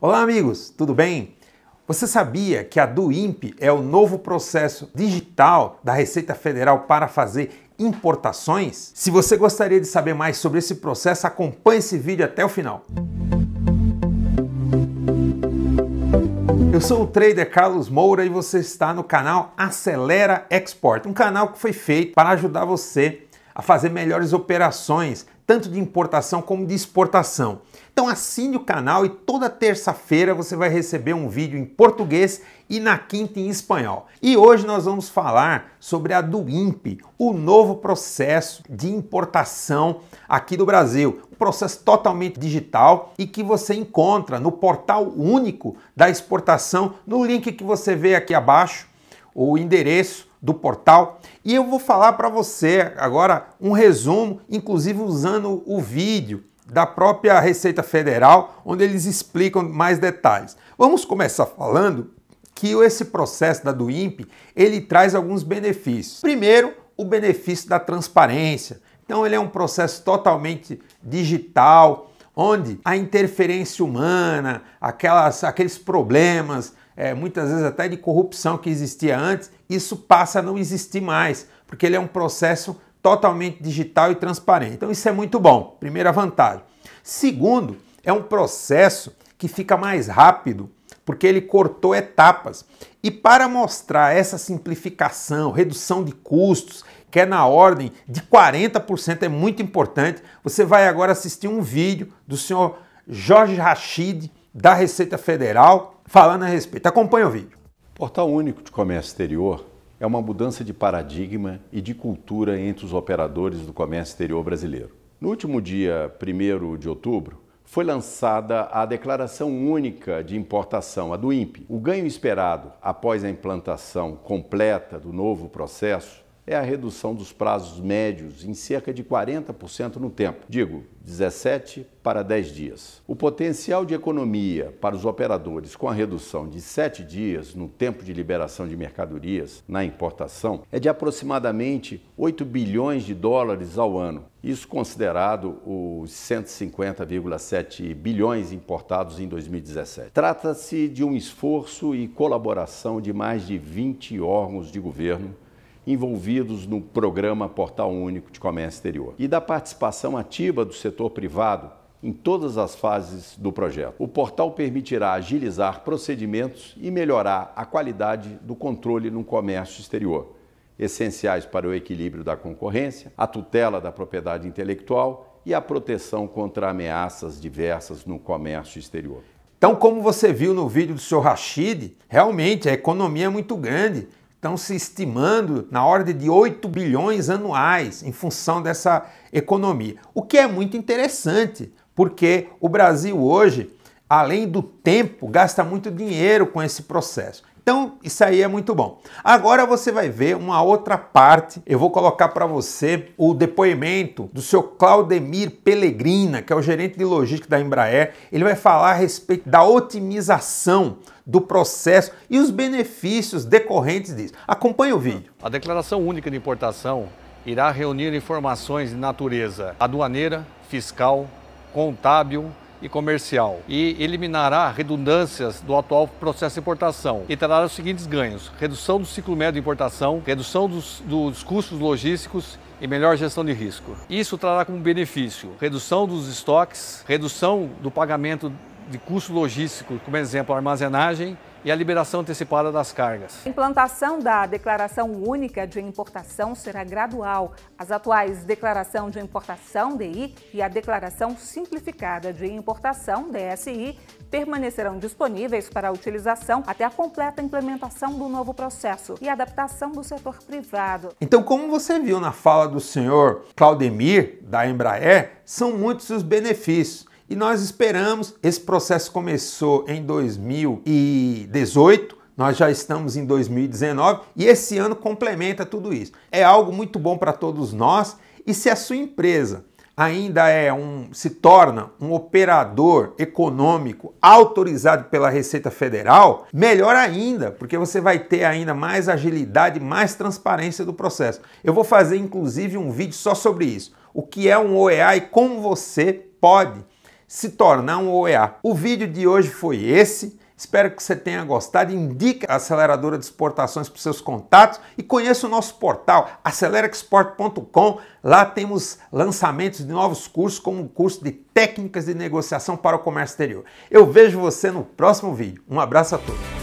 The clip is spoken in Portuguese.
Olá, amigos, tudo bem? Você sabia que a do é o novo processo digital da Receita Federal para fazer importações? Se você gostaria de saber mais sobre esse processo, acompanhe esse vídeo até o final. Eu sou o trader Carlos Moura e você está no canal Acelera Export, um canal que foi feito para ajudar você a fazer melhores operações tanto de importação como de exportação. Então assine o canal e toda terça-feira você vai receber um vídeo em português e na quinta em espanhol. E hoje nós vamos falar sobre a DUIMP, o novo processo de importação aqui do Brasil. Um processo totalmente digital e que você encontra no portal único da exportação, no link que você vê aqui abaixo, o endereço do portal e eu vou falar para você agora um resumo, inclusive usando o vídeo da própria Receita Federal, onde eles explicam mais detalhes. Vamos começar falando que esse processo da do ele traz alguns benefícios. Primeiro, o benefício da transparência. Então ele é um processo totalmente digital, onde a interferência humana, aquelas, aqueles problemas é, muitas vezes até de corrupção que existia antes, isso passa a não existir mais, porque ele é um processo totalmente digital e transparente. Então isso é muito bom, primeira vantagem. Segundo, é um processo que fica mais rápido, porque ele cortou etapas. E para mostrar essa simplificação, redução de custos, que é na ordem de 40%, é muito importante, você vai agora assistir um vídeo do senhor Jorge Rachid, da Receita Federal falando a respeito. Acompanhe o vídeo. Portal Único de Comércio Exterior é uma mudança de paradigma e de cultura entre os operadores do comércio exterior brasileiro. No último dia 1 de outubro, foi lançada a Declaração Única de Importação, a do INPE. O ganho esperado após a implantação completa do novo processo é a redução dos prazos médios em cerca de 40% no tempo, digo, 17 para 10 dias. O potencial de economia para os operadores com a redução de 7 dias no tempo de liberação de mercadorias na importação é de aproximadamente 8 bilhões de dólares ao ano, isso considerado os 150,7 bilhões importados em 2017. Trata-se de um esforço e colaboração de mais de 20 órgãos de governo envolvidos no programa Portal Único de Comércio Exterior e da participação ativa do setor privado em todas as fases do projeto. O portal permitirá agilizar procedimentos e melhorar a qualidade do controle no comércio exterior, essenciais para o equilíbrio da concorrência, a tutela da propriedade intelectual e a proteção contra ameaças diversas no comércio exterior. Então, como você viu no vídeo do Sr. Rashid, realmente a economia é muito grande estão se estimando na ordem de 8 bilhões anuais em função dessa economia. O que é muito interessante, porque o Brasil hoje, além do tempo, gasta muito dinheiro com esse processo. Então, isso aí é muito bom. Agora você vai ver uma outra parte. Eu vou colocar para você o depoimento do seu Claudemir Pellegrina, que é o gerente de logística da Embraer. Ele vai falar a respeito da otimização do processo e os benefícios decorrentes disso. Acompanhe o vídeo. A declaração única de importação irá reunir informações de natureza aduaneira, fiscal, contábil e comercial e eliminará redundâncias do atual processo de importação e trará os seguintes ganhos: redução do ciclo médio de importação, redução dos, dos custos logísticos e melhor gestão de risco. Isso trará como benefício redução dos estoques, redução do pagamento de custo logístico, como exemplo, armazenagem, e a liberação antecipada das cargas. A implantação da Declaração Única de Importação será gradual. As atuais Declaração de Importação, DI, e a Declaração Simplificada de Importação, DSI, permanecerão disponíveis para utilização até a completa implementação do novo processo e adaptação do setor privado. Então, como você viu na fala do senhor Claudemir, da Embraer, são muitos os benefícios. E nós esperamos, esse processo começou em 2018, nós já estamos em 2019 e esse ano complementa tudo isso. É algo muito bom para todos nós e se a sua empresa ainda é um se torna um operador econômico autorizado pela Receita Federal, melhor ainda, porque você vai ter ainda mais agilidade, mais transparência do processo. Eu vou fazer inclusive um vídeo só sobre isso, o que é um OEA e como você pode se tornar um OEA. O vídeo de hoje foi esse. Espero que você tenha gostado. Indique a aceleradora de exportações para seus contatos e conheça o nosso portal acelerexport.com. Lá temos lançamentos de novos cursos, como o curso de técnicas de negociação para o comércio exterior. Eu vejo você no próximo vídeo. Um abraço a todos.